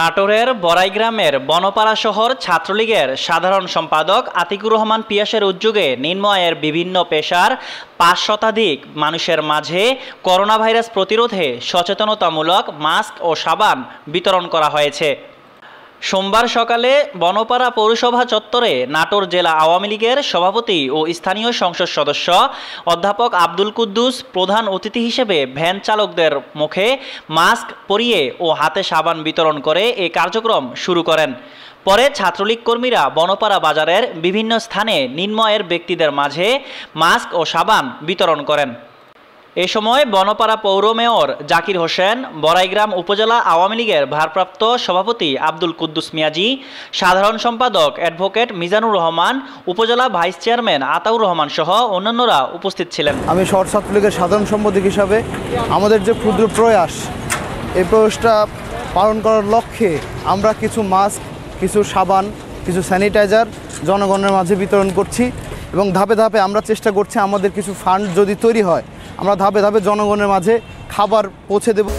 নাটোরের গ্রামের বনপাড়া শহর ছাত্রলীগের সাধারণ সম্পাদক আতিকুর রহমান পিয়াসের উদ্যোগে নিম্নয়ের বিভিন্ন পেশার পাঁচ শতাধিক মানুষের মাঝে করোনা ভাইরাস প্রতিরোধে সচেতনতামূলক মাস্ক ও সাবান বিতরণ করা হয়েছে সোমবার সকালে বনপাড়া পৌরসভা চত্বরে নাটোর জেলা আওয়ামী লীগের সভাপতি ও স্থানীয় সংসদ সদস্য অধ্যাপক আব্দুল কুদ্দুস প্রধান অতিথি হিসেবে ভ্যান চালকদের মুখে মাস্ক পরিয়ে ও হাতে সাবান বিতরণ করে এ কার্যক্রম শুরু করেন পরে ছাত্রলীগ কর্মীরা বনপাড়া বাজারের বিভিন্ন স্থানে নিম্নয়ের ব্যক্তিদের মাঝে মাস্ক ও সাবান বিতরণ করেন এ সময় বনপাড়া পৌর মেয়র জাকির হোসেন বড়াইগ্রাম উপজেলা আওয়ামী লীগের ভারপ্রাপ্ত সভাপতি আব্দুল কুদ্দুস মিয়াজি সাধারণ সম্পাদক অ্যাডভোকেট মিজানুর রহমান উপজেলা ভাইস চেয়ারম্যান আতাউর রহমান সহ অন্যান্যরা উপস্থিত ছিলেন আমি শহর ছাত্রলীগের সাধারণ সম্পাদক হিসাবে আমাদের যে ক্ষুদ্র প্রয়াস এই প্রয়াসটা পালন করার লক্ষ্যে আমরা কিছু মাস্ক কিছু সাবান কিছু স্যানিটাইজার জনগণের মাঝে বিতরণ করছি এবং ধাপে ধাপে আমরা চেষ্টা করছি আমাদের কিছু ফান্ড যদি তৈরি হয় আমরা ধাপে ধাপে জনগণের মাঝে খাবার পৌঁছে দেবো